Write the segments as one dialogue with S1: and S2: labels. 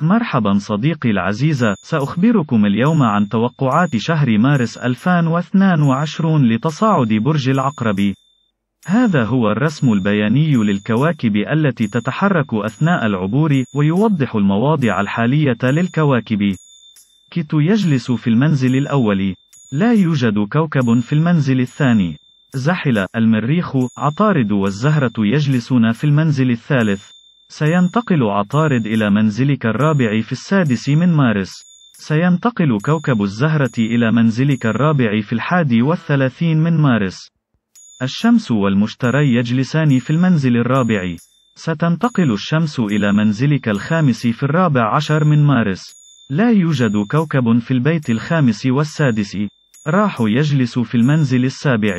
S1: مرحبا صديقي العزيز، سأخبركم اليوم عن توقعات شهر مارس 2022 لتصاعد برج العقرب. هذا هو الرسم البياني للكواكب التي تتحرك أثناء العبور، ويوضح المواضع الحالية للكواكب. كيتو يجلس في المنزل الأول. لا يوجد كوكب في المنزل الثاني. زحل، المريخ، عطارد والزهرة يجلسون في المنزل الثالث. سينتقل عطارد إلى منزلك الرابع في السادس من مارس. سينتقل كوكب الزهرة إلى منزلك الرابع في الحادي والثلاثين من مارس. الشمس والمشتري يجلسان في المنزل الرابع. ستنتقل الشمس إلى منزلك الخامس في الرابع عشر من مارس. لا يوجد كوكب في البيت الخامس والسادس. راح يجلس في المنزل السابع.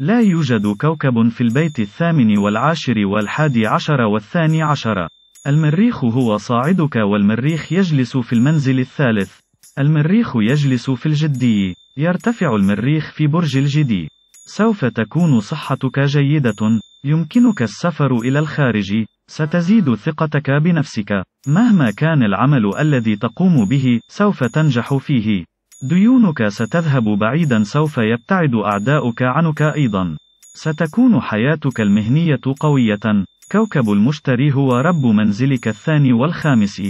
S1: لا يوجد كوكب في البيت الثامن والعاشر والحادي عشر والثاني عشر. المريخ هو صاعدك والمريخ يجلس في المنزل الثالث. المريخ يجلس في الجدي. يرتفع المريخ في برج الجدي. سوف تكون صحتك جيدة. يمكنك السفر إلى الخارج. ستزيد ثقتك بنفسك. مهما كان العمل الذي تقوم به، سوف تنجح فيه. ديونك ستذهب بعيدا سوف يبتعد أعداؤك عنك أيضا. ستكون حياتك المهنية قوية. كوكب المشتري هو رب منزلك الثاني والخامس.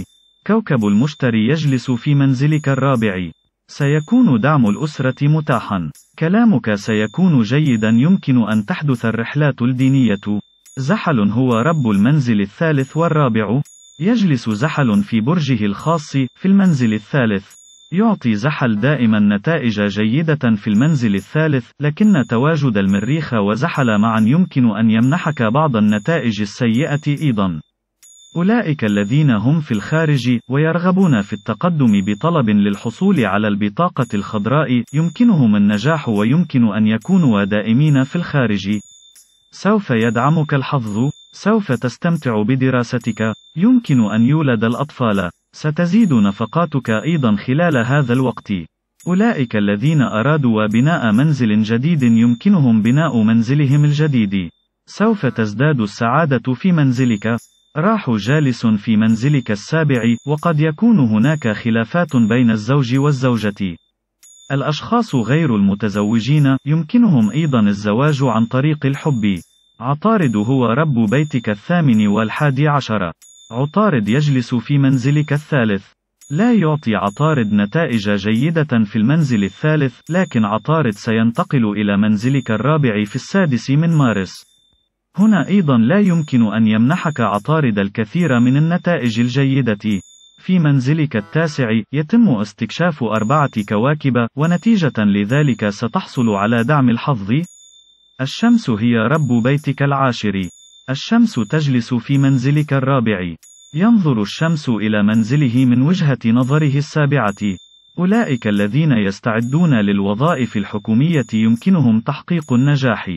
S1: كوكب المشتري يجلس في منزلك الرابع. سيكون دعم الأسرة متاحا. كلامك سيكون جيدا يمكن أن تحدث الرحلات الدينية. زحل هو رب المنزل الثالث والرابع. يجلس زحل في برجه الخاص في المنزل الثالث. يعطي زحل دائما نتائج جيدة في المنزل الثالث، لكن تواجد المريخ وزحل معا يمكن أن يمنحك بعض النتائج السيئة أيضا. أولئك الذين هم في الخارج ويرغبون في التقدم بطلب للحصول على البطاقة الخضراء يمكنهم النجاح ويمكن أن يكونوا دائمين في الخارج. سوف يدعمك الحظ، سوف تستمتع بدراستك، يمكن أن يولد الأطفال. ستزيد نفقاتك أيضا خلال هذا الوقت. أولئك الذين أرادوا بناء منزل جديد يمكنهم بناء منزلهم الجديد. سوف تزداد السعادة في منزلك. راح جالس في منزلك السابع، وقد يكون هناك خلافات بين الزوج والزوجة. الأشخاص غير المتزوجين يمكنهم أيضا الزواج عن طريق الحب. عطارد هو رب بيتك الثامن والحادي عشر. عطارد يجلس في منزلك الثالث. لا يعطي عطارد نتائج جيدة في المنزل الثالث، لكن عطارد سينتقل إلى منزلك الرابع في السادس من مارس. هنا أيضا لا يمكن أن يمنحك عطارد الكثير من النتائج الجيدة. في منزلك التاسع، يتم استكشاف أربعة كواكب، ونتيجة لذلك ستحصل على دعم الحظ. الشمس هي رب بيتك العاشر. الشمس تجلس في منزلك الرابع. ينظر الشمس إلى منزله من وجهة نظره السابعة. أولئك الذين يستعدون للوظائف الحكومية يمكنهم تحقيق النجاح.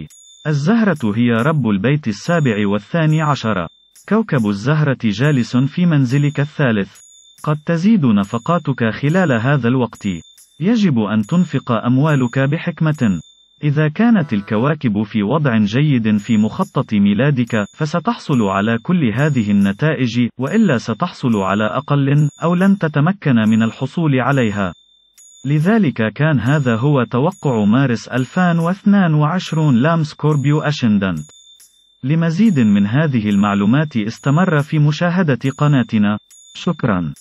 S1: الزهرة هي رب البيت السابع والثاني عشر. كوكب الزهرة جالس في منزلك الثالث. قد تزيد نفقاتك خلال هذا الوقت. يجب أن تنفق أموالك بحكمة. إذا كانت الكواكب في وضع جيد في مخطط ميلادك، فستحصل على كل هذه النتائج، وإلا ستحصل على أقل، أو لن تتمكن من الحصول عليها. لذلك كان هذا هو توقع مارس 2022 لام سكوربيو أشندنت. لمزيد من هذه المعلومات استمر في مشاهدة قناتنا. شكراً.